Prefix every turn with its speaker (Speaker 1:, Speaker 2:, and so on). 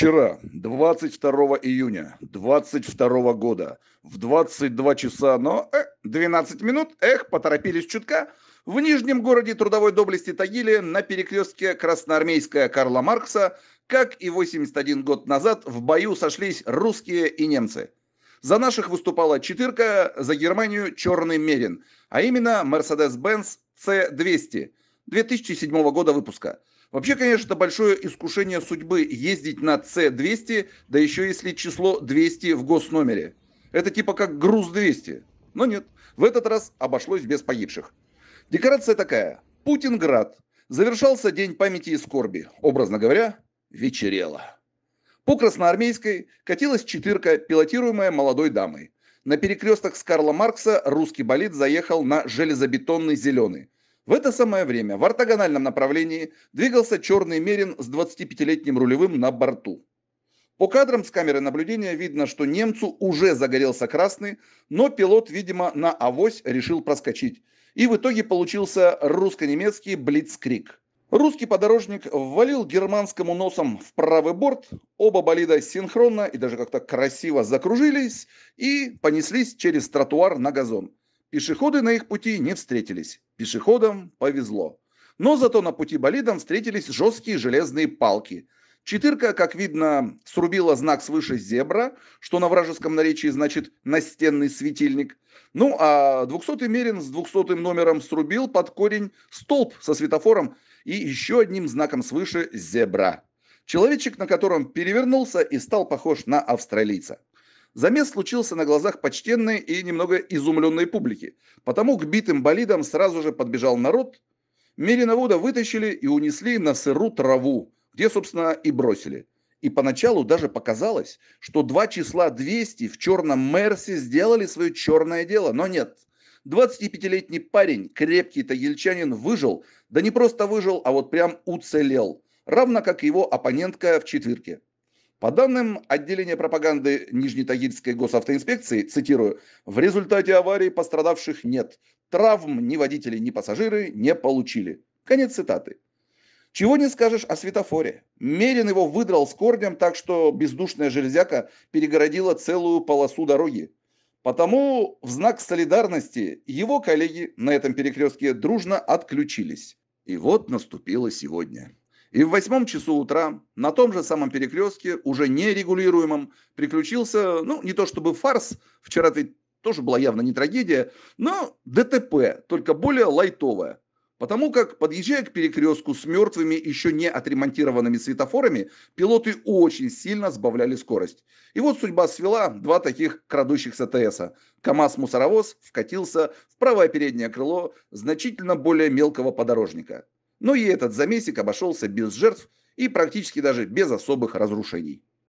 Speaker 1: Вчера, 22 июня 22 года, в 22 часа, но э, 12 минут, эх, поторопились чутка, в нижнем городе трудовой доблести Тагиле на перекрестке Красноармейская Карла Маркса, как и 81 год назад, в бою сошлись русские и немцы. За наших выступала четырка, за Германию черный мерин, а именно Mercedes-Benz C200 2007 года выпуска – Вообще, конечно, это большое искушение судьбы ездить на С-200, да еще если число 200 в госномере. Это типа как груз 200. Но нет, в этот раз обошлось без погибших. Декорация такая. Путинград. Завершался День памяти и скорби. Образно говоря, вечерело. По Красноармейской катилась четырка, пилотируемая молодой дамой. На перекрестках с Карла Маркса русский болид заехал на железобетонный зеленый. В это самое время в ортогональном направлении двигался черный Мерин с 25-летним рулевым на борту. По кадрам с камеры наблюдения видно, что немцу уже загорелся красный, но пилот, видимо, на авось решил проскочить. И в итоге получился русско-немецкий блицкрик. Русский подорожник ввалил германскому носом в правый борт, оба болида синхронно и даже как-то красиво закружились и понеслись через тротуар на газон. Пешеходы на их пути не встретились. Пешеходам повезло. Но зато на пути болидам встретились жесткие железные палки. Четырка, как видно, срубила знак свыше зебра, что на вражеском наречии значит «настенный светильник». Ну, а двухсотый й Мерин с двухсотым номером срубил под корень столб со светофором и еще одним знаком свыше «зебра». Человечек, на котором перевернулся и стал похож на австралийца. Замес случился на глазах почтенной и немного изумленной публики, потому к битым болидам сразу же подбежал народ, Мериновода вытащили и унесли на сыру траву, где, собственно, и бросили. И поначалу даже показалось, что два числа 200 в черном Мерсе сделали свое черное дело, но нет. 25-летний парень, крепкий тагильчанин, выжил, да не просто выжил, а вот прям уцелел, равно как его оппонентка в четверке. По данным отделения пропаганды Нижнетагильской госавтоинспекции, цитирую, в результате аварии пострадавших нет. Травм ни водители, ни пассажиры не получили. Конец цитаты. Чего не скажешь о светофоре. Мерин его выдрал с корнем, так что бездушная железяка перегородила целую полосу дороги. Потому в знак солидарности его коллеги на этом перекрестке дружно отключились. И вот наступило сегодня. И в восьмом часу утра на том же самом перекрестке, уже нерегулируемом, приключился, ну, не то чтобы фарс, вчера ты тоже была явно не трагедия, но ДТП, только более лайтовое. Потому как, подъезжая к перекрестку с мертвыми, еще не отремонтированными светофорами, пилоты очень сильно сбавляли скорость. И вот судьба свела два таких крадущихся ТСа. КАМАЗ-мусоровоз вкатился в правое переднее крыло значительно более мелкого подорожника – но и этот замесик обошелся без жертв и практически даже без особых разрушений.